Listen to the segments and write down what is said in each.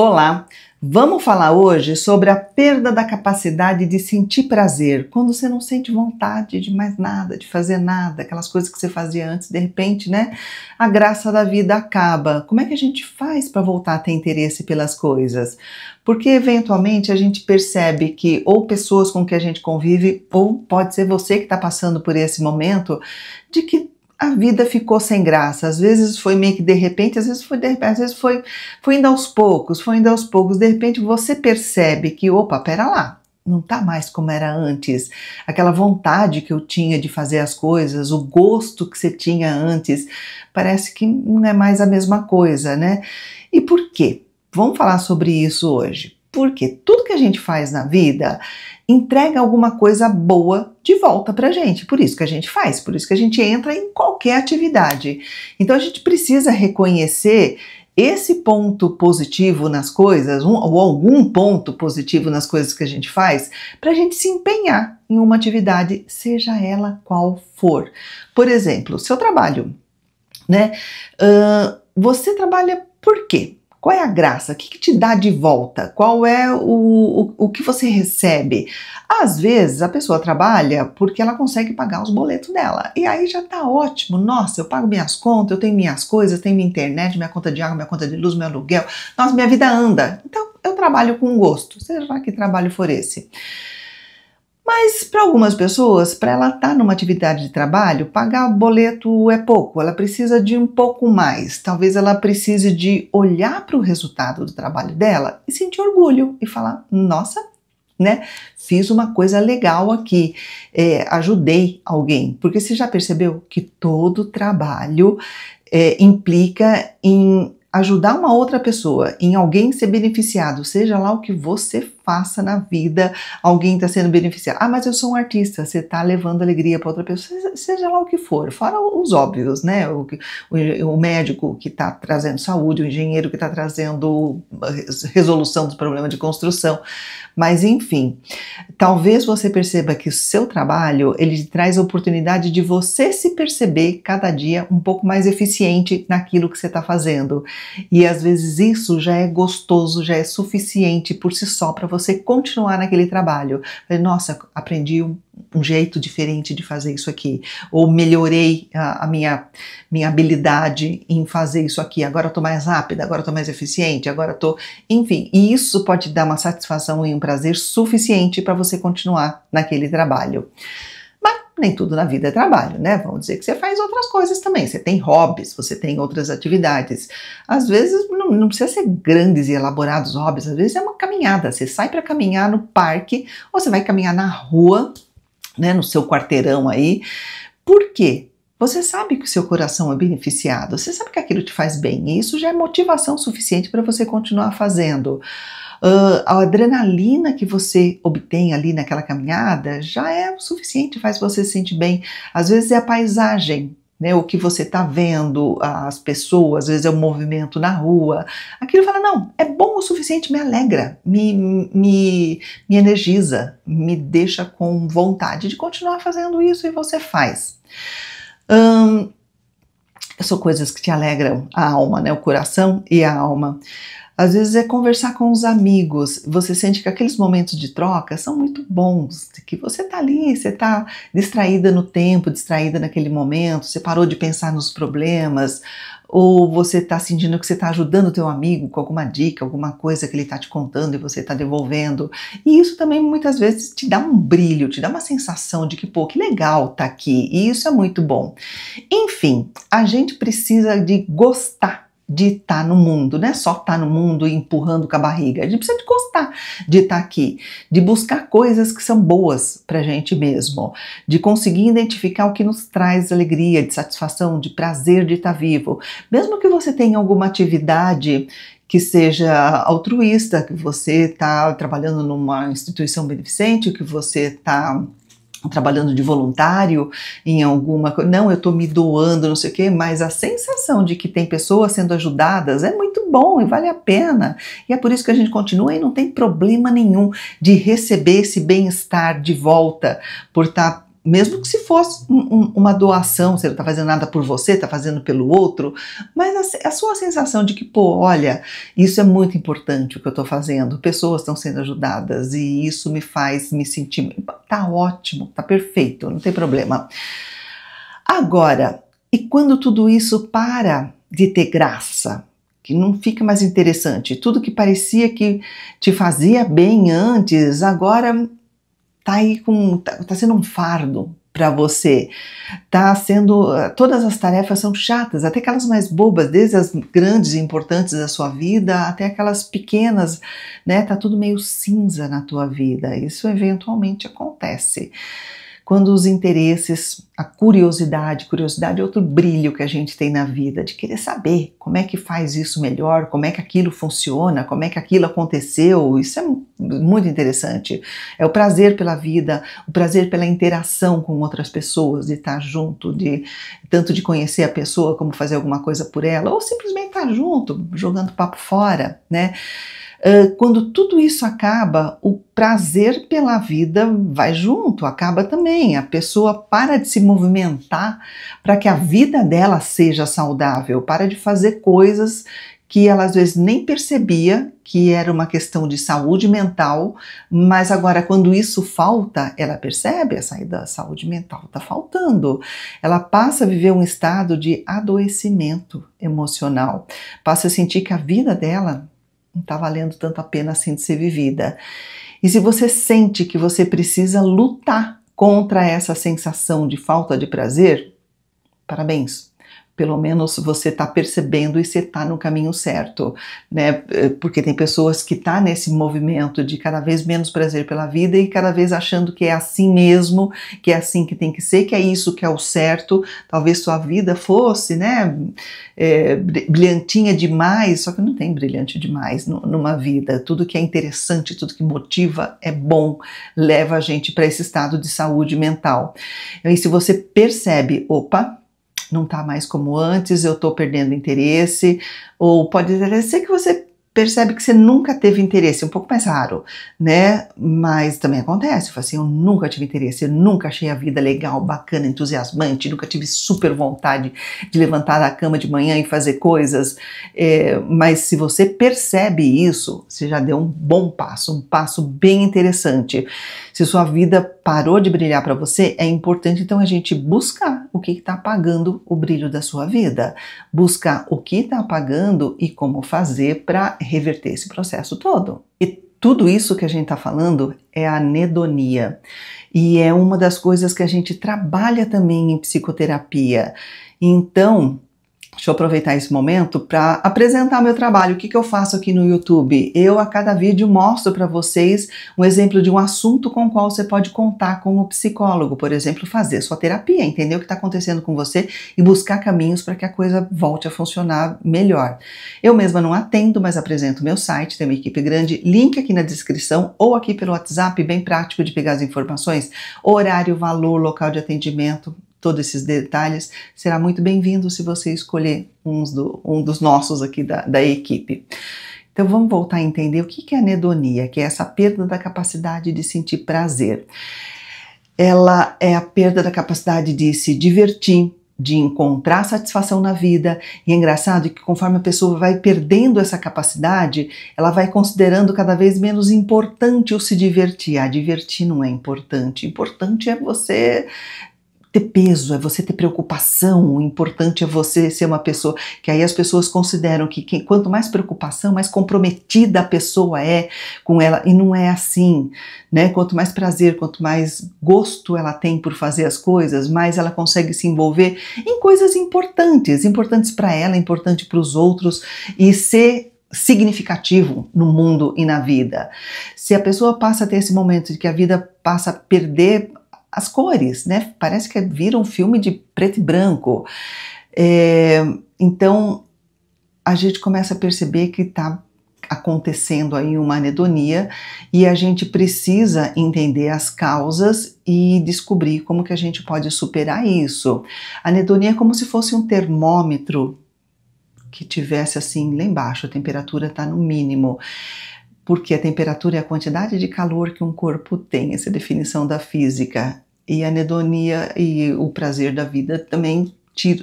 Olá! Vamos falar hoje sobre a perda da capacidade de sentir prazer, quando você não sente vontade de mais nada, de fazer nada, aquelas coisas que você fazia antes, de repente, né? A graça da vida acaba. Como é que a gente faz para voltar a ter interesse pelas coisas? Porque eventualmente a gente percebe que ou pessoas com que a gente convive, ou pode ser você que está passando por esse momento, de que a vida ficou sem graça. Às vezes foi meio que de repente, às vezes foi de repente, às vezes foi, foi indo aos poucos, foi indo aos poucos. De repente você percebe que, opa, pera lá, não tá mais como era antes. Aquela vontade que eu tinha de fazer as coisas, o gosto que você tinha antes, parece que não é mais a mesma coisa, né? E por quê? Vamos falar sobre isso hoje. Porque tudo que a gente faz na vida entrega alguma coisa boa de volta para a gente. Por isso que a gente faz, por isso que a gente entra em qualquer atividade. Então a gente precisa reconhecer esse ponto positivo nas coisas, um, ou algum ponto positivo nas coisas que a gente faz, para a gente se empenhar em uma atividade, seja ela qual for. Por exemplo, seu trabalho, né? Uh, você trabalha por quê? Qual é a graça? O que, que te dá de volta? Qual é o, o, o que você recebe? Às vezes a pessoa trabalha porque ela consegue pagar os boletos dela. E aí já tá ótimo. Nossa, eu pago minhas contas, eu tenho minhas coisas, tenho minha internet, minha conta de água, minha conta de luz, meu aluguel. Nossa, minha vida anda. Então eu trabalho com gosto, seja lá que trabalho for esse. Mas para algumas pessoas, para ela estar tá numa atividade de trabalho, pagar boleto é pouco, ela precisa de um pouco mais. Talvez ela precise de olhar para o resultado do trabalho dela e sentir orgulho e falar: nossa, né? Fiz uma coisa legal aqui, é, ajudei alguém. Porque você já percebeu que todo trabalho é, implica em ajudar uma outra pessoa, em alguém ser beneficiado, seja lá o que você passa na vida, alguém está sendo beneficiado. Ah, mas eu sou um artista, você está levando alegria para outra pessoa, seja lá o que for, fora os óbvios, né? O, o, o médico que está trazendo saúde, o engenheiro que está trazendo eh, resolução dos problemas de construção. Mas enfim, talvez você perceba que o seu trabalho ele traz a oportunidade de você se perceber cada dia um pouco mais eficiente naquilo que você está fazendo. E às vezes isso já é gostoso, já é suficiente por si só para você você continuar naquele trabalho. Nossa, aprendi um, um jeito diferente de fazer isso aqui, ou melhorei a, a, minha, minha habilidade em fazer isso aqui, agora eu tô mais rápida, agora eu tô mais eficiente, agora eu tô. Enfim, e isso pode dar uma satisfação e um prazer suficiente para você continuar naquele trabalho nem tudo na vida é trabalho, né? Vamos dizer que você faz outras coisas também. Você tem hobbies, você tem outras atividades. Às vezes não, não precisa ser grandes e elaborados hobbies, às vezes é uma caminhada. Você sai para caminhar no parque ou você vai caminhar na rua, né, no seu quarteirão aí. Por quê? Você sabe que o seu coração é beneficiado, você sabe que aquilo te faz bem, e isso já é motivação suficiente para você continuar fazendo uh, a adrenalina que você obtém ali naquela caminhada já é o suficiente, faz você se sentir bem. Às vezes é a paisagem né, o que você está vendo, as pessoas, às vezes é o movimento na rua, aquilo fala, não, é bom o suficiente, me alegra, me, me, me energiza, me deixa com vontade de continuar fazendo isso e você faz. são coisas que te alegram a alma, né, o coração e a alma. Às vezes é conversar com os amigos. Você sente que aqueles momentos de troca são muito bons, que você está ali, você está distraída no tempo, distraída naquele momento, você parou de pensar nos problemas, ou você está sentindo que você está ajudando o teu amigo com alguma dica, alguma coisa que ele está te contando e você está devolvendo. E isso também muitas vezes te dá um brilho, te dá uma sensação de que, pô, que legal tá aqui. E isso é muito bom. Enfim, a gente precisa de gostar de estar tá no mundo, não é só estar tá no mundo e empurrando com a barriga. A gente precisa de gostar de estar tá aqui, de buscar coisas que são boas para a gente mesmo, de conseguir identificar o que nos traz alegria, de satisfação, de prazer de estar vivo. Mesmo que você tenha alguma atividade que seja altruísta, que você está trabalhando numa instituição beneficente, que você está trabalhando de voluntário em alguma coisa, não, eu estou me doando, não sei o quê, mas a sensação de que tem pessoas sendo ajudadas é muito bom e vale a pena. E é por isso que a gente continua e não tem problema nenhum de receber esse bem-estar de volta por estar tá mesmo que se fosse um, um, uma doação, você não está fazendo nada por você, está fazendo pelo outro, mas a, a, sua sensação de que, pô, olha, isso é muito importante o que eu estou fazendo, pessoas estão sendo ajudadas e isso me faz me sentir. Tá ótimo, tá perfeito, não tem problema. Agora, e quando tudo isso para de ter graça? que não fica mais interessante. Tudo que parecia que te fazia bem antes, agora tá aí com. tá, tá sendo um fardo para você. Tá sendo. Eh, todas as tarefas são chatas, até aquelas mais bobas, desde as grandes e importantes da sua vida até aquelas pequenas, né? Tá tudo meio cinza na tua vida. Isso eventualmente acontece quando os interesses, a curiosidade, curiosidade é outro brilho que a gente tem na vida, de querer saber como é que faz isso melhor, como é que aquilo funciona, como é que aquilo aconteceu, isso é muito interessante. É o prazer pela vida, o prazer pela interação com outras pessoas, de estar junto, de tanto de conhecer a pessoa como fazer alguma coisa por ela, ou simplesmente estar junto, jogando papo fora, né? Ah, quando tudo isso acaba, o prazer pela vida vai junto, acaba também. A pessoa para de se movimentar para que a vida dela seja saudável, para de fazer coisas que ela às vezes nem percebia que era uma questão de saúde mental, mas agora quando isso falta, ela percebe a saída da saúde mental está faltando. Ela passa a viver um estado de adoecimento emocional, passa a sentir que a vida dela não está valendo tanto a pena assim de ser vivida. E se você sente que você precisa lutar contra essa sensação de falta de prazer, parabéns, pelo menos você está percebendo e você está no caminho certo, né? Eh, porque tem pessoas que estão tá nesse movimento de cada vez menos prazer pela vida e cada vez achando que é assim mesmo, que é assim que tem que ser, que é isso que é o certo. Talvez sua vida fosse, né, é, brilhantinha demais, só que não tem brilhante demais numa vida. Tudo que é interessante, tudo que motiva é bom, leva a gente para esse estado de saúde mental. E se você percebe, opa, não está mais como antes, eu estou perdendo interesse, ou pode ser que você percebe que você nunca teve interesse, um pouco mais raro, né? Mas também acontece, eu assim, eu nunca tive interesse, eu nunca achei a vida legal, bacana, entusiasmante, nunca tive super vontade de levantar da cama de manhã e fazer coisas. É, mas se você percebe isso, você já deu um bom passo, um passo bem interessante. Se sua vida parou de brilhar para você, é importante então a gente buscar o que está apagando o brilho da sua vida, buscar o que está apagando e como fazer para reverter esse processo todo. E tudo isso que a gente está falando é a anedonia. E é uma das coisas que a gente trabalha também em psicoterapia. Então, Deixa eu aproveitar esse momento para apresentar meu trabalho. O que, que eu faço aqui no YouTube? Eu, a cada vídeo, mostro para vocês um exemplo de um assunto com o qual você pode contar com o um psicólogo. Por exemplo, fazer sua terapia, entender o que está acontecendo com você e buscar caminhos para que a coisa volte a funcionar melhor. Eu mesma não atendo, mas apresento meu site, tem uma equipe grande. Link aqui na descrição ou aqui pelo WhatsApp, bem prático de pegar as informações. Horário, valor, local de atendimento todos esses detalhes, será muito bem-vindo se você escolher do, um dos nossos aqui da, da equipe. Então vamos voltar a entender o que é anedonia, que é essa perda da capacidade de sentir prazer. Ela é a perda da capacidade de se divertir, de encontrar satisfação na vida. E é engraçado que conforme a pessoa vai perdendo essa capacidade, ela vai considerando cada vez menos importante o se divertir. Ah, divertir não é importante. Importante é você ter peso, é você ter preocupação, o importante é você ser uma pessoa que aí as pessoas consideram que quem, quanto mais preocupação, mais comprometida a pessoa é com ela e não é assim, né? Quanto mais prazer, quanto mais gosto ela tem por fazer as coisas, mais ela consegue se envolver em coisas importantes, importantes para ela, importante para os outros e ser significativo no mundo e na vida. Se a pessoa passa a ter esse momento de que a vida passa a perder as cores, né? Parece que vira um filme de preto e branco. É, então a gente começa a perceber que está acontecendo aí uma anedonia e a gente precisa entender as causas e descobrir como que a gente pode superar isso. A anedonia é como se fosse um termômetro que tivesse assim lá embaixo, a temperatura está no mínimo porque a temperatura é a quantidade de calor que um corpo tem, essa é a definição da física. E a anedonia e o prazer da vida também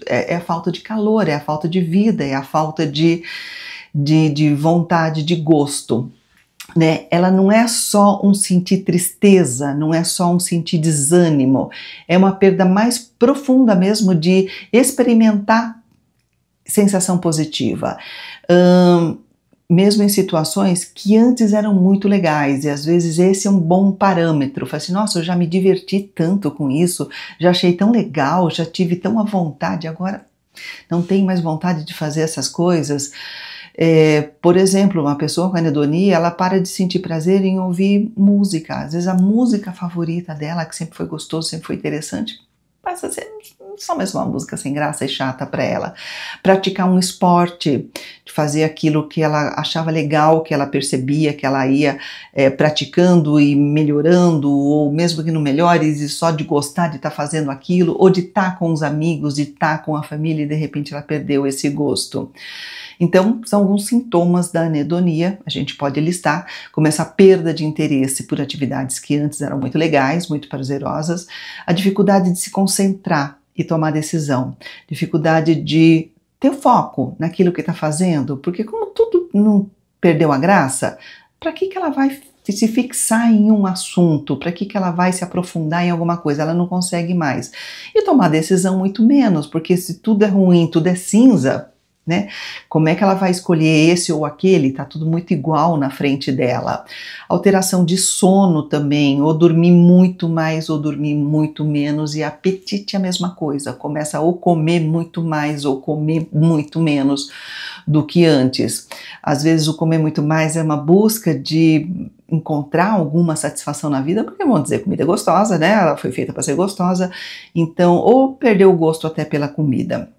é, é a falta de calor, é a falta de vida, é a falta de, de, de vontade, de gosto. Né? Ela não é só um sentir tristeza, não é só um sentir desânimo, é uma perda mais profunda mesmo de experimentar sensação positiva. Hum, mesmo em situações que antes eram muito legais, e às vezes esse é um bom parâmetro. Fala assim, nossa, eu já me diverti tanto com isso, já achei tão legal, já tive tão à vontade, agora não tenho mais vontade de fazer essas coisas. É, por exemplo, uma pessoa com anedonia, ela para de sentir prazer em ouvir música. Às vezes a música favorita dela, que sempre foi gostoso, sempre foi interessante, passa a ser só mais uma música sem graça e chata para ela. Praticar um esporte, fazer aquilo que ela achava legal, que ela percebia, que ela ia é, praticando e melhorando, ou mesmo que não melhores, e só de gostar de estar tá fazendo aquilo, ou de estar tá com os amigos, de estar tá com a família, e de repente ela perdeu esse gosto. Então, são alguns sintomas da anedonia, a gente pode listar, como essa perda de interesse por atividades que antes eram muito legais, muito prazerosas, a dificuldade de se concentrar e tomar decisão, dificuldade de ter foco naquilo que está fazendo, porque como tudo não perdeu a graça, para que, que ela vai se fixar em um assunto, para que, que ela vai se aprofundar em alguma coisa? Ela não consegue mais. E tomar decisão muito menos, porque se tudo é ruim, tudo é cinza, né? Como é que ela vai escolher esse ou aquele? Tá tudo muito igual na frente dela. Alteração de sono também, ou dormir muito mais ou dormir muito menos e apetite é a mesma coisa. Começa ou comer muito mais ou comer muito menos do que antes. Às vezes o comer muito mais é uma busca de encontrar alguma satisfação na vida, porque vão dizer comida é gostosa, né? Ela foi feita para ser gostosa. Então, ou perdeu o gosto até pela comida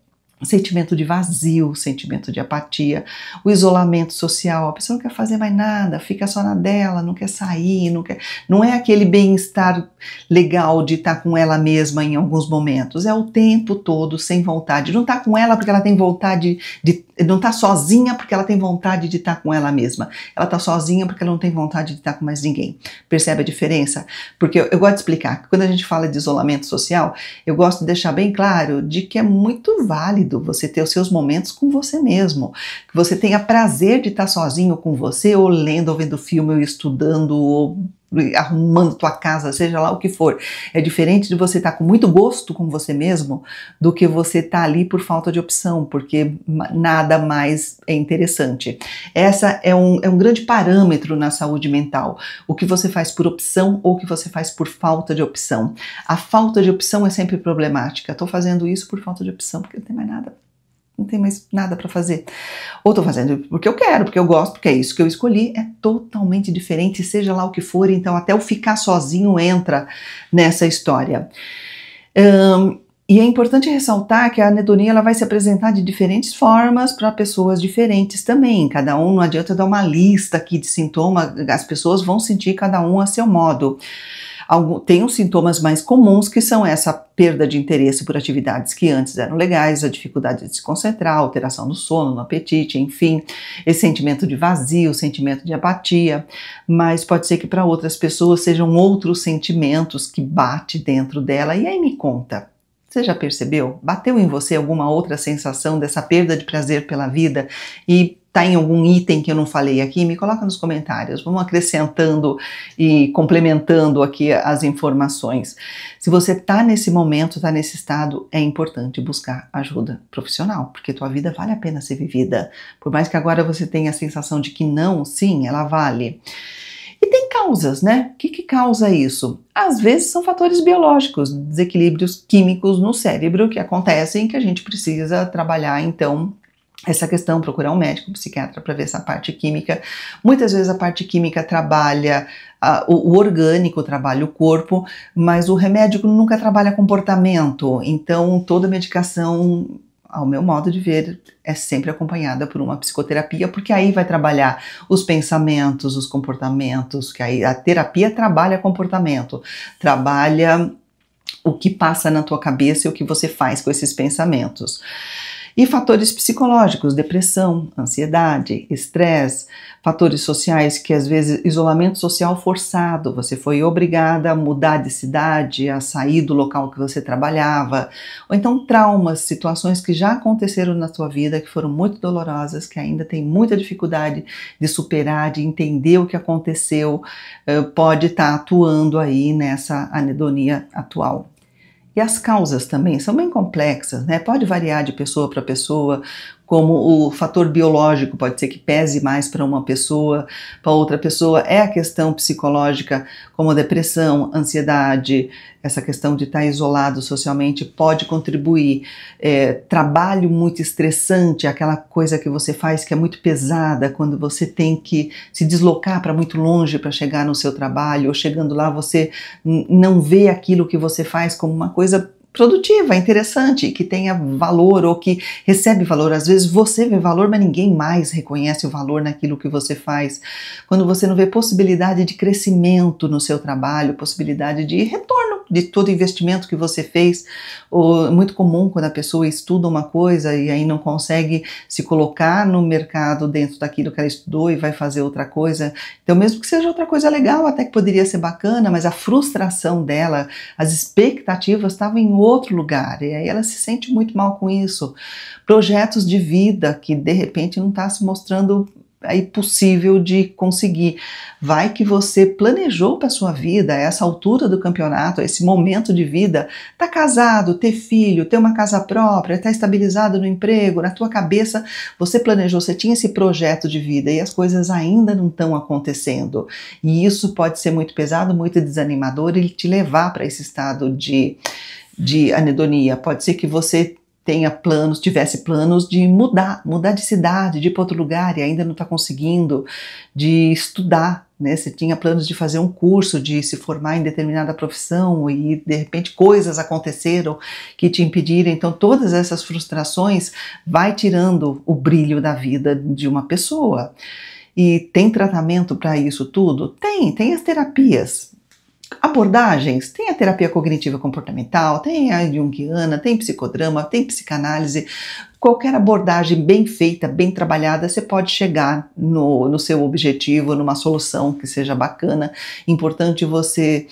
sentimento de vazio, sentimento de apatia, o isolamento social, a pessoa não quer fazer mais nada, fica só na dela, não quer sair, não quer, não é aquele bem-estar legal de estar tá com ela mesma em alguns momentos, é o tempo todo sem vontade, não está com ela porque ela tem vontade de não está sozinha porque ela tem vontade de estar tá com ela mesma. Ela está sozinha porque ela não tem vontade de estar tá com mais ninguém. Percebe a diferença? Porque eu, eu gosto de explicar que quando a gente fala de isolamento social, eu gosto de deixar bem claro de que é muito válido você ter os seus momentos com você mesmo. Que você tenha prazer de estar tá sozinho com você, ou lendo, ou vendo filme, ou estudando, ou arrumando tua casa, seja lá o que for. É diferente de você estar tá com muito gosto com você mesmo do que você estar tá ali por falta de opção, porque nada mais é interessante. Essa é um, é um grande parâmetro na saúde mental. O que você faz por opção ou o que você faz por falta de opção. A falta de opção é sempre problemática. Estou fazendo isso por falta de opção, porque não tem mais nada não tem mais nada para fazer. Ou estou fazendo porque eu quero, porque eu gosto, porque é isso que eu escolhi. É totalmente diferente, seja lá o que for. Então, até o ficar sozinho entra nessa história. Um, e é importante ressaltar que a anedonia ela vai se apresentar de diferentes formas para pessoas diferentes também. Cada um, não adianta dar uma lista aqui de sintoma, as pessoas vão sentir cada um a seu modo tem os sintomas mais comuns que são essa perda de interesse por atividades que antes eram legais, a dificuldade de se concentrar, alteração no sono, no apetite, enfim, esse sentimento de vazio, sentimento de apatia, mas pode ser que para outras pessoas sejam outros sentimentos que bate dentro dela. E aí me conta, você já percebeu? Bateu em você alguma outra sensação dessa perda de prazer pela vida e está em algum item que eu não falei aqui, me coloca nos comentários. Vamos acrescentando e complementando aqui as informações. Se você está nesse momento, está nesse estado, é importante buscar ajuda profissional, porque tua vida vale a pena ser vivida. Por mais que agora você tenha a sensação de que não, sim, ela vale. E tem causas, né? O que, que, causa isso? Às vezes são fatores biológicos, desequilíbrios químicos no cérebro que acontecem que a gente precisa trabalhar então essa questão, procurar um médico, um psiquiatra para ver essa parte química. Muitas vezes a parte química trabalha uh, o, orgânico, trabalha o corpo, mas o remédio nunca trabalha comportamento. Então, toda medicação, ao meu modo de ver, é sempre acompanhada por uma psicoterapia, porque aí vai trabalhar os pensamentos, os comportamentos, que aí a terapia trabalha comportamento, trabalha o que passa na tua cabeça e o que você faz com esses pensamentos. E fatores psicológicos, depressão, ansiedade, estresse, fatores sociais que às vezes isolamento social forçado, você foi obrigada a mudar de cidade, a sair do local que você trabalhava, ou então traumas, situações que já aconteceram na sua vida que foram muito dolorosas, que ainda tem muita dificuldade de superar, de entender o que aconteceu, eh, pode estar tá atuando aí nessa anedonia atual. E as causas também são bem complexas, né? Pode variar de pessoa para pessoa como o fator biológico pode ser que pese mais para uma pessoa, para outra pessoa, é a questão psicológica, como depressão, ansiedade, essa questão de estar tá isolado socialmente pode contribuir. É, trabalho muito estressante, aquela coisa que você faz que é muito pesada, quando você tem que se deslocar para muito longe para chegar no seu trabalho, ou chegando lá você não vê aquilo que você faz como uma coisa produtiva, interessante, que tenha valor ou que recebe valor. Às vezes você vê valor, mas ninguém mais reconhece o valor naquilo que você faz. Quando você não vê possibilidade de crescimento no seu trabalho, possibilidade de retorno de todo investimento que você fez. É muito comum quando a pessoa estuda uma coisa e aí não consegue se colocar no mercado dentro daquilo que ela estudou e vai fazer outra coisa. Então, mesmo que seja outra coisa legal, até que poderia ser bacana, mas a frustração dela, as expectativas estavam em outro lugar e aí ela se sente muito mal com isso. Projetos de vida que de repente não está se mostrando aí possível de conseguir. Vai que você planejou para sua vida, essa altura do campeonato, esse momento de vida, tá casado, ter filho, ter uma casa própria, tá estabilizado no emprego, na tua cabeça, você planejou, você tinha esse projeto de vida e as coisas ainda não estão acontecendo. E isso pode ser muito pesado, muito desanimador e te levar para esse estado de de anedonia. Pode ser que você tenha planos, tivesse planos de mudar, mudar de cidade, de ir para outro lugar e ainda não está conseguindo, de estudar, né? Se tinha planos de fazer um curso, de se formar em determinada profissão e de repente coisas aconteceram que te impediram. Então todas essas frustrações vai tirando o brilho da vida de uma pessoa. E tem tratamento para isso tudo? Tem, tem as terapias abordagens, tem a terapia cognitiva comportamental, tem a junguiana, tem psicodrama, tem psicanálise. Qualquer abordagem bem feita, bem trabalhada, você pode chegar no, no seu objetivo, numa solução que seja bacana. Importante você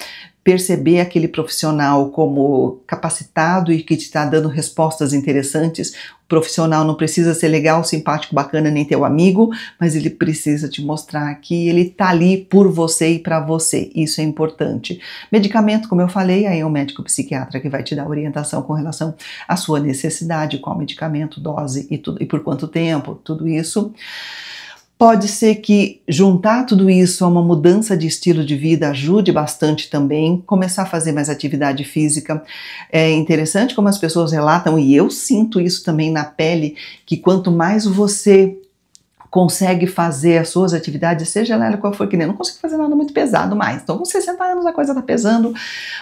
perceber aquele profissional como capacitado e que te está dando respostas interessantes. O profissional não precisa ser legal, simpático, bacana, nem teu amigo, mas ele precisa te mostrar que ele está ali por você e para você. Isso é importante. Medicamento, como eu falei, aí é o um médico psiquiatra que vai te dar orientação com relação à sua necessidade, qual medicamento, dose e, tudo, e por quanto tempo, tudo isso. Pode ser que juntar tudo isso a uma mudança de estilo de vida ajude bastante também, começar a fazer mais atividade física. É interessante como as pessoas relatam, e eu sinto isso também na pele, que quanto mais você consegue fazer as suas atividades, seja ela qual for que nem, não consigo fazer nada muito pesado mais. Então, com 60 anos a coisa tá pesando,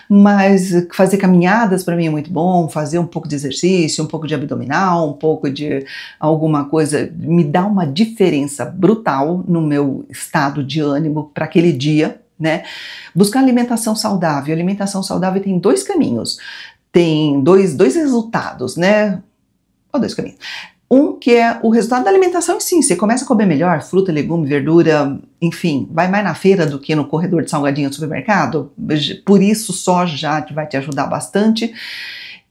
mas fazer caminhadas para mim é muito bom, fazer um pouco de exercício, um pouco de abdominal, um pouco de alguma coisa, me dá uma diferença brutal no meu estado de ânimo para aquele dia. Né? Buscar alimentação saudável. Alimentação saudável tem dois caminhos, tem dois, dois resultados, né? Ou dois caminhos. Um que é o resultado da alimentação sim, si. Você começa a comer melhor, fruta, legume, verdura, enfim, vai mais na feira do que no corredor de salgadinho do supermercado. Por isso só já vai te ajudar bastante.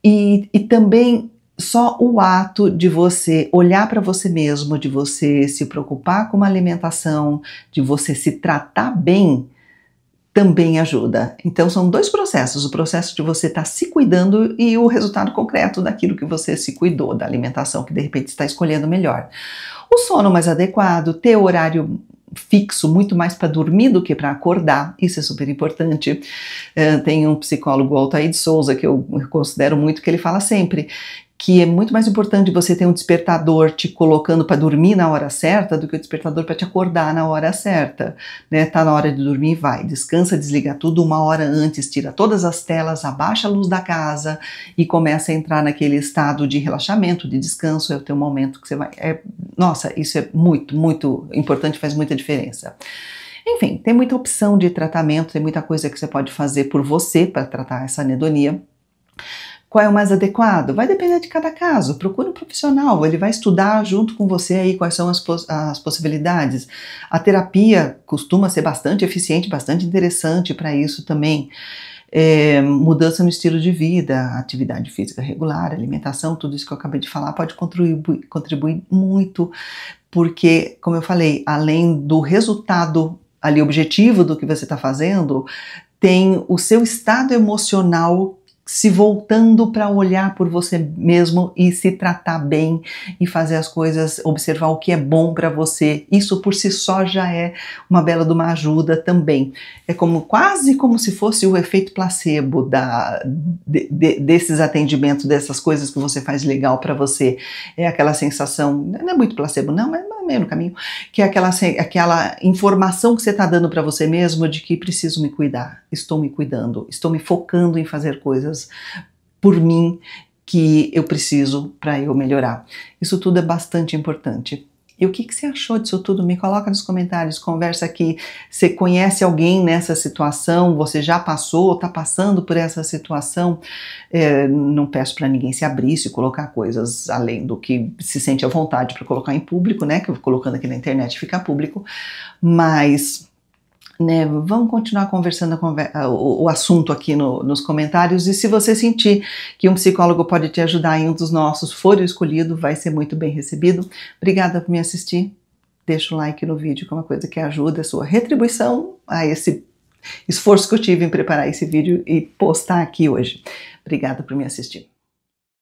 E, e também só o ato de você olhar para você mesmo, de você se preocupar com uma alimentação, de você se tratar bem, também ajuda. Então são dois processos: o processo de você estar tá se cuidando e o resultado concreto daquilo que você se cuidou, da alimentação que de repente está escolhendo melhor. O sono mais adequado, ter horário fixo, muito mais para dormir do que para acordar, isso é super importante. Uh, tem um psicólogo, Altair de Souza, que eu considero muito, que ele fala sempre que é muito mais importante você ter um despertador te colocando para dormir na hora certa do que o despertador para te acordar na hora certa. Né? Tá na hora de dormir, vai. Descansa, desliga tudo uma hora antes, tira todas as telas, abaixa a luz da casa e começa a entrar naquele estado de relaxamento, de descanso. É o teu momento que você vai. É... Nossa, isso é muito, muito importante, faz muita diferença. Enfim, tem muita opção de tratamento, tem muita coisa que você pode fazer por você para tratar essa anedonia qual é o mais adequado? Vai depender de cada caso. Procure um profissional, ele vai estudar junto com você aí quais são as, as possibilidades. A terapia costuma ser bastante eficiente, bastante interessante para isso também. É, mudança no estilo de vida, atividade física regular, alimentação, tudo isso que eu acabei de falar pode contribuir, contribuir muito, porque, como eu falei, além do resultado ali objetivo do que você está fazendo, tem o seu estado emocional se voltando para olhar por você mesmo e se tratar bem e fazer as coisas, observar o que é bom para você. Isso por si só já é uma bela de uma ajuda também. É como quase como se fosse o efeito placebo da, de, de, desses atendimentos, dessas coisas que você faz legal para você. É aquela sensação, não é muito placebo não, mas no meio do caminho, que é aquela, aquela informação que você está dando para você mesmo de que preciso me cuidar, estou me cuidando, estou me focando em fazer coisas por mim que eu preciso para eu melhorar. Isso tudo é bastante importante. E o que, que você achou disso tudo? Me coloca nos comentários, conversa aqui. Você conhece alguém nessa situação? Você já passou, está passando por essa situação? É, não peço para ninguém se abrir, se colocar coisas além do que se sente à vontade para colocar em público, né? Que colocando aqui na internet fica público, mas né, vamos continuar conversando ah, o, assunto aqui no, nos comentários e se você sentir que um psicólogo pode te ajudar em um dos nossos for o escolhido, vai ser muito bem recebido. Obrigada por me assistir. Deixa o like no vídeo, que é uma coisa que ajuda a sua retribuição a esse esforço que eu tive em preparar esse vídeo e postar aqui hoje. Obrigada por me assistir.